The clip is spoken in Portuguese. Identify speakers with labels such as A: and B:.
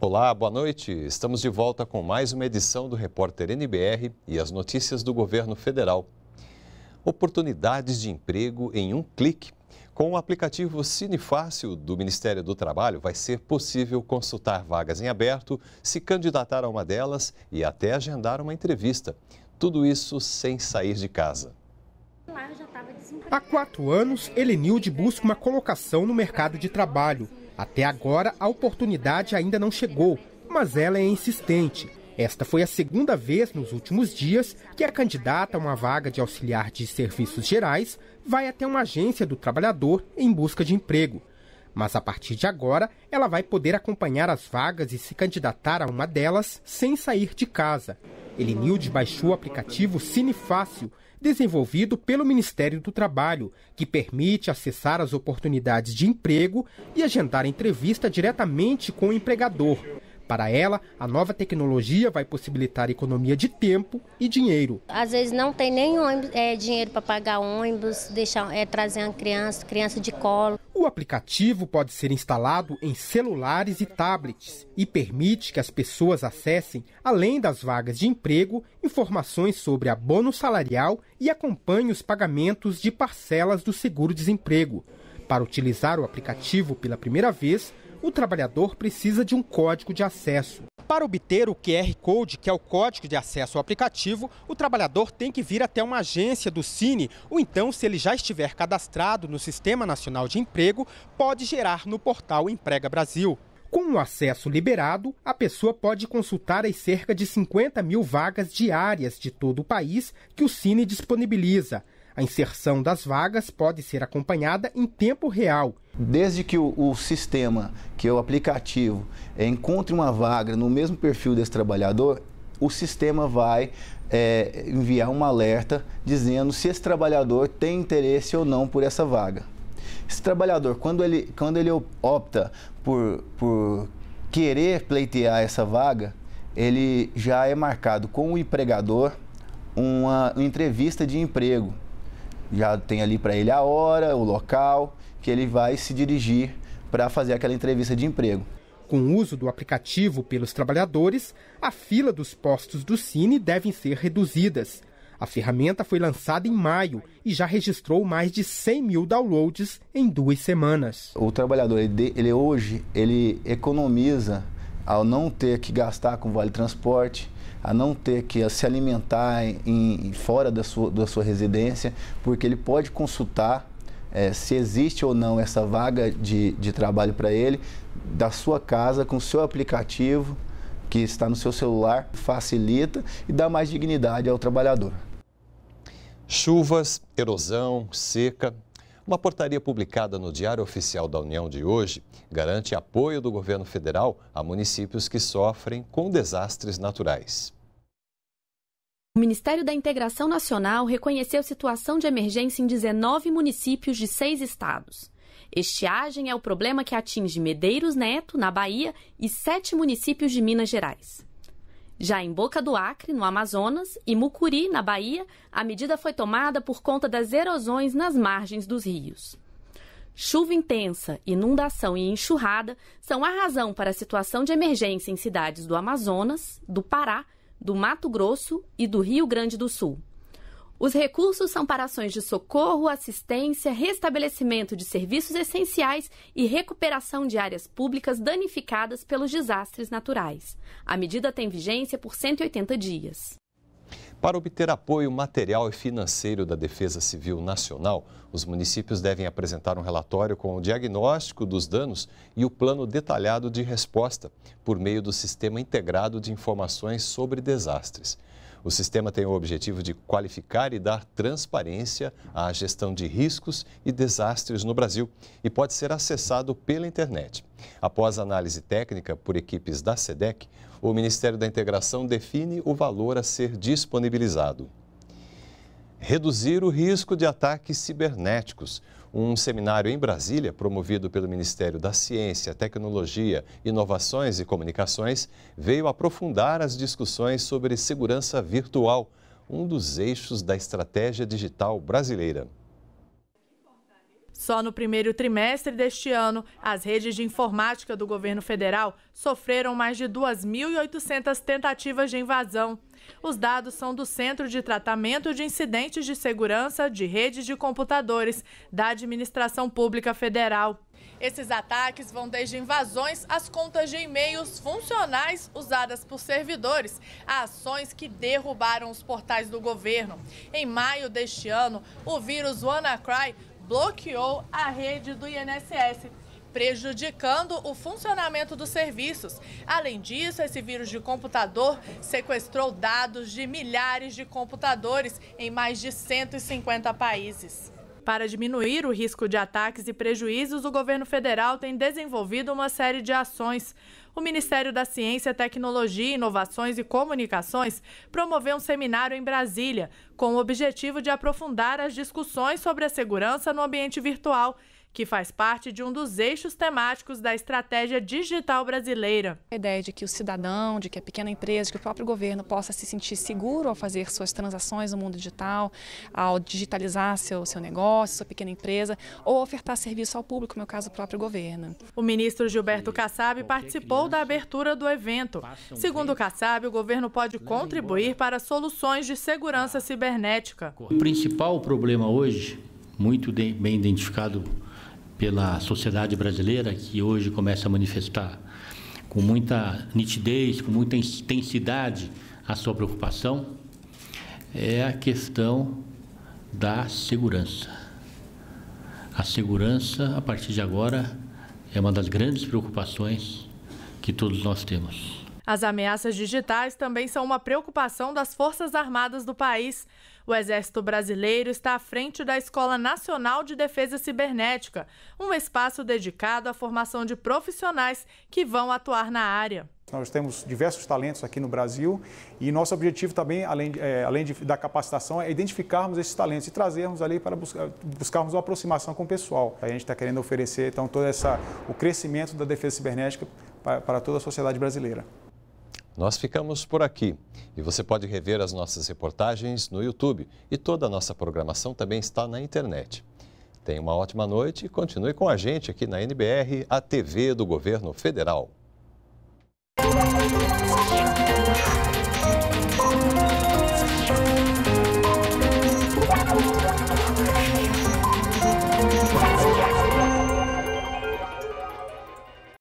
A: Olá, boa noite. Estamos de volta com mais uma edição do Repórter NBR e as notícias do governo federal. Oportunidades de emprego em um clique. Com o aplicativo Cinefácil do Ministério do Trabalho, vai ser possível consultar vagas em aberto, se candidatar a uma delas e até agendar uma entrevista. Tudo isso sem sair de casa.
B: Há quatro anos, Elenilde busca uma colocação no mercado de trabalho. Até agora, a oportunidade ainda não chegou, mas ela é insistente. Esta foi a segunda vez nos últimos dias que a candidata a uma vaga de auxiliar de serviços gerais vai até uma agência do trabalhador em busca de emprego. Mas a partir de agora, ela vai poder acompanhar as vagas e se candidatar a uma delas sem sair de casa. Elenilde baixou o aplicativo Cinefácil, desenvolvido pelo Ministério do Trabalho, que permite acessar as oportunidades de emprego e agendar entrevista diretamente com o empregador. Para ela, a nova tecnologia vai possibilitar economia de tempo e dinheiro.
C: Às vezes não tem nem ônibus, é, dinheiro para pagar ônibus, deixar, é, trazer uma criança, criança de colo.
B: O aplicativo pode ser instalado em celulares e tablets e permite que as pessoas acessem, além das vagas de emprego, informações sobre abono salarial e acompanhe os pagamentos de parcelas do seguro-desemprego. Para utilizar o aplicativo pela primeira vez, o trabalhador precisa de um código de acesso. Para obter o QR Code, que é o código de acesso ao aplicativo, o trabalhador tem que vir até uma agência do Cine, ou então, se ele já estiver cadastrado no Sistema Nacional de Emprego, pode gerar no portal Emprega Brasil. Com o acesso liberado, a pessoa pode consultar as cerca de 50 mil vagas diárias de todo o país que o Cine disponibiliza. A inserção
D: das vagas pode ser acompanhada em tempo real. Desde que o, o sistema, que é o aplicativo, é, encontre uma vaga no mesmo perfil desse trabalhador, o sistema vai é, enviar um alerta dizendo se esse trabalhador tem interesse ou não por essa vaga. Esse trabalhador, quando ele, quando ele opta por, por querer pleitear essa vaga, ele já é marcado com o empregador uma entrevista de emprego já tem ali para ele a hora, o local que ele vai se dirigir para fazer aquela entrevista de emprego.
B: Com o uso do aplicativo pelos trabalhadores, a fila dos postos do Cine devem ser reduzidas. A ferramenta foi lançada em maio e já
D: registrou mais de 100 mil downloads em duas semanas. O trabalhador, ele, ele hoje, ele economiza ao não ter que gastar com vale transporte, a não ter que eh, se alimentar em, em, fora da sua, da sua residência, porque ele pode consultar é, se existe ou não essa vaga de, de trabalho para ele, da sua casa, com o seu aplicativo que está no seu celular, facilita e dá mais dignidade ao trabalhador. Chuvas,
A: erosão, seca uma portaria publicada no Diário Oficial da União de hoje garante apoio do governo federal a municípios que sofrem com desastres naturais.
C: O Ministério da Integração Nacional reconheceu situação de emergência em 19 municípios de seis estados. Estiagem é o problema que atinge Medeiros Neto, na Bahia, e sete municípios de Minas Gerais. Já em Boca do Acre, no Amazonas, e Mucuri, na Bahia, a medida foi tomada por conta das erosões nas margens dos rios. Chuva intensa, inundação e enxurrada são a razão para a situação de emergência em cidades do Amazonas, do Pará, do Mato Grosso e do Rio Grande do Sul. Os recursos são para ações de socorro, assistência, restabelecimento de serviços essenciais e recuperação de áreas públicas danificadas pelos desastres naturais. A medida tem vigência por 180 dias.
A: Para obter apoio material e financeiro da Defesa Civil Nacional, os municípios devem apresentar um relatório com o diagnóstico dos danos e o plano detalhado de resposta, por meio do Sistema Integrado de Informações sobre Desastres. O sistema tem o objetivo de qualificar e dar transparência à gestão de riscos e desastres no Brasil e pode ser acessado pela internet. Após análise técnica por equipes da SEDEC, o Ministério da Integração define o valor a ser disponibilizado reduzir o risco de ataques cibernéticos um seminário em Brasília, promovido pelo Ministério da Ciência, Tecnologia, Inovações e Comunicações, veio aprofundar as discussões sobre segurança virtual, um dos eixos da estratégia digital brasileira.
C: Só no primeiro trimestre deste ano, as redes de informática do governo federal sofreram mais de 2.800 tentativas de invasão. Os dados são do Centro de Tratamento de Incidentes de Segurança de Redes de Computadores da Administração Pública Federal. Esses ataques vão desde invasões às contas de e-mails funcionais usadas por servidores, a ações que derrubaram os portais do governo. Em maio deste ano, o vírus WannaCry bloqueou a rede do INSS, prejudicando o funcionamento dos serviços. Além disso, esse vírus de computador sequestrou dados de milhares de computadores em mais de 150 países. Para diminuir o risco de ataques e prejuízos, o governo federal tem desenvolvido uma série de ações. O Ministério da Ciência, Tecnologia, Inovações e Comunicações promoveu um seminário em Brasília com o objetivo de aprofundar as discussões sobre a segurança no ambiente virtual que faz parte de um dos eixos temáticos da estratégia digital brasileira. A ideia de que o cidadão, de que a pequena empresa, de que o próprio governo possa se sentir seguro ao fazer suas transações no mundo digital, ao digitalizar seu, seu negócio, sua pequena empresa, ou ofertar serviço ao público, no meu caso, o próprio governo. O ministro Gilberto Kassab participou da abertura do evento. Segundo o Kassab, o governo pode contribuir para soluções de segurança ah. cibernética. O
D: principal problema hoje, muito bem identificado pela sociedade brasileira, que hoje começa a manifestar com muita nitidez, com muita intensidade a sua preocupação, é a questão da segurança. A segurança, a partir de agora, é uma das grandes preocupações que todos nós temos.
C: As ameaças digitais também são uma preocupação das Forças Armadas do país. O Exército Brasileiro está à frente da Escola Nacional de Defesa Cibernética, um espaço dedicado à formação de profissionais que vão atuar na área.
A: Nós temos diversos talentos aqui no Brasil e nosso objetivo também, além, é, além de, da capacitação, é identificarmos esses talentos e trazermos ali para buscar, buscarmos uma aproximação com o pessoal. A gente está querendo oferecer, então, todo essa, o crescimento da defesa cibernética para, para toda a sociedade brasileira. Nós ficamos por aqui e você pode rever as nossas reportagens no YouTube e toda a nossa programação também está na internet. Tenha uma ótima noite e continue com a gente aqui na NBR, a TV do Governo Federal.